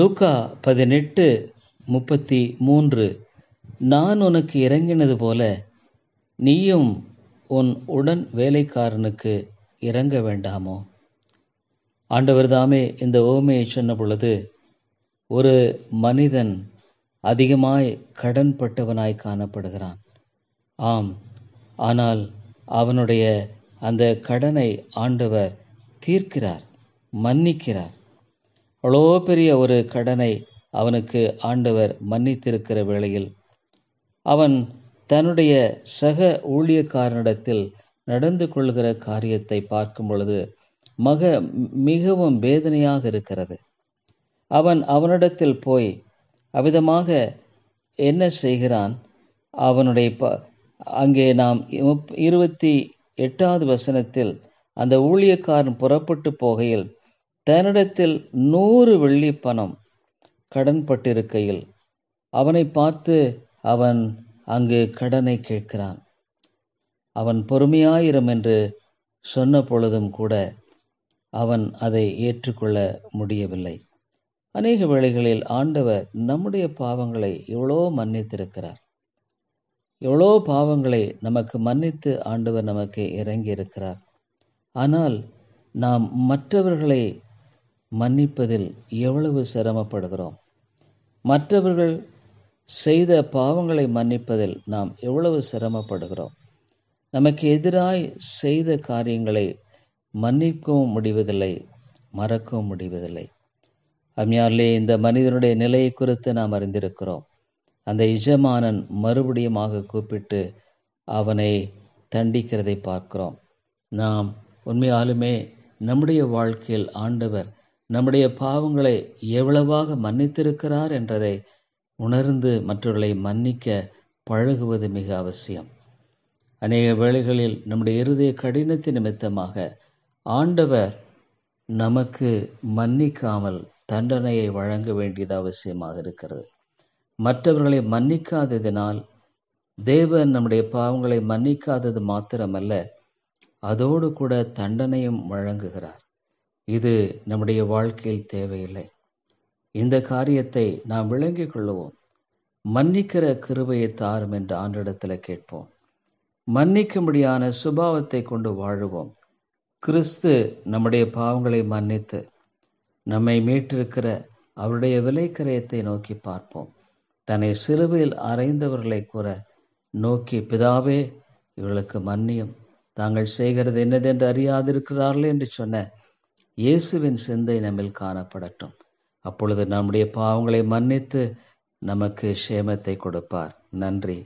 லூக்கா பதினெட்டு முப்பத்தி மூன்று நான் உனக்கு இறங்கினது போல நீயும் உன் உடன் வேலைக்காரனுக்கு இறங்க வேண்டாமோ ஆண்டவர் தாமே இந்த ஓமையை சொன்ன பொழுது ஒரு மனிதன் அதிகமாய் கடன்பட்டவனாய் காணப்படுகிறான் ஆம் ஆனால் அவனுடைய அந்த கடனை ஆண்டவர் தீர்க்கிறார் மன்னிக்கிறார் அவ்வளோ பெரிய ஒரு கடனை அவனுக்கு ஆண்டவர் மன்னித்திருக்கிற வேளையில் அவன் தன்னுடைய சக ஊழியக்காரனிடத்தில் நடந்து கொள்கிற காரியத்தை பார்க்கும் பொழுது மக மிகவும் வேதனையாக இருக்கிறது அவன் அவனிடத்தில் போய் அவ்விதமாக என்ன செய்கிறான் அவனுடைய ப அங்கே நாம் இருபத்தி எட்டாவது வசனத்தில் அந்த ஊழியக்காரன் புறப்பட்டு போகையில் தன்னிடத்தில் நூறு வெள்ளி பணம் கடன்பட்டிருக்கையில் அவனை பார்த்து அவன் அங்கு கடனை கேட்கிறான் அவன் பொறுமையாயிரும் என்று சொன்ன பொழுதும் கூட அவன் அதை ஏற்றுக்கொள்ள முடியவில்லை அநேக வேளைகளில் ஆண்டவர் நம்முடைய பாவங்களை எவ்வளோ மன்னித்திருக்கிறார் எவ்வளோ பாவங்களை நமக்கு மன்னித்து ஆண்டவர் நமக்கு இறங்கி இருக்கிறார் ஆனால் நாம் மற்றவர்களை மன்னிப்பதில் எவ்வளவு சிரமப்படுகிறோம் மற்றவர்கள் செய்த பாவங்களை மன்னிப்பதில் நாம் எவ்வளவு சிரமப்படுகிறோம் நமக்கு எதிராய் செய்த காரியங்களை மன்னிக்கவும் முடிவதில்லை மறக்கவும் முடிவதில்லை அம்யாரிலே இந்த மனிதனுடைய நிலையை குறித்து நாம் அறிந்திருக்கிறோம் அந்த எஜமானன் மறுபடியுமாக கூப்பிட்டு அவனை தண்டிக்கிறதை பார்க்கிறோம் நாம் உண்மையாலுமே நம்முடைய வாழ்க்கையில் ஆண்டவர் நம்முடைய பாவங்களை எவ்வளவாக மன்னித்திருக்கிறார் என்றதை உணர்ந்து மற்றவர்களை மன்னிக்க பழகுவது மிக அவசியம் அநேக வேளைகளில் நம்முடைய இருதய கடினத்தை நிமித்தமாக ஆண்டவர் நமக்கு மன்னிக்காமல் தண்டனையை வழங்க வேண்டியது அவசியமாக இருக்கிறது மற்றவர்களை மன்னிக்காததினால் தேவன் நம்முடைய பாவங்களை மன்னிக்காதது மாத்திரமல்ல அதோடு கூட தண்டனையும் வழங்குகிறார் இது நம்முடைய வாழ்க்கையில் தேவையில்லை இந்த காரியத்தை நாம் விளங்கிக் கொள்ளுவோம் மன்னிக்கிற கிருபையை தாரும் என்று ஆண்டிடத்தில் கேட்போம் மன்னிக்கும்படியான சுபாவத்தை கொண்டு வாழுவோம் கிறிஸ்து நம்முடைய பாவங்களை மன்னித்து நம்மை மீட்டிருக்கிற அவருடைய விலைக்கரையத்தை நோக்கி பார்ப்போம் தன்னை சிறுவையில் அறைந்தவர்களை கூற நோக்கி பிதாவே இவர்களுக்கு மன்னியும் தாங்கள் செய்கிறது என்னதென்று அறியாதிருக்கிறார்கள் என்று சொன்ன இயேசுவின் சிந்தை நம்மில் காணப்படட்டும் அப்பொழுது நம்முடைய பாவங்களை மன்னித்து நமக்கு சேமத்தை கொடுப்பார் நன்றி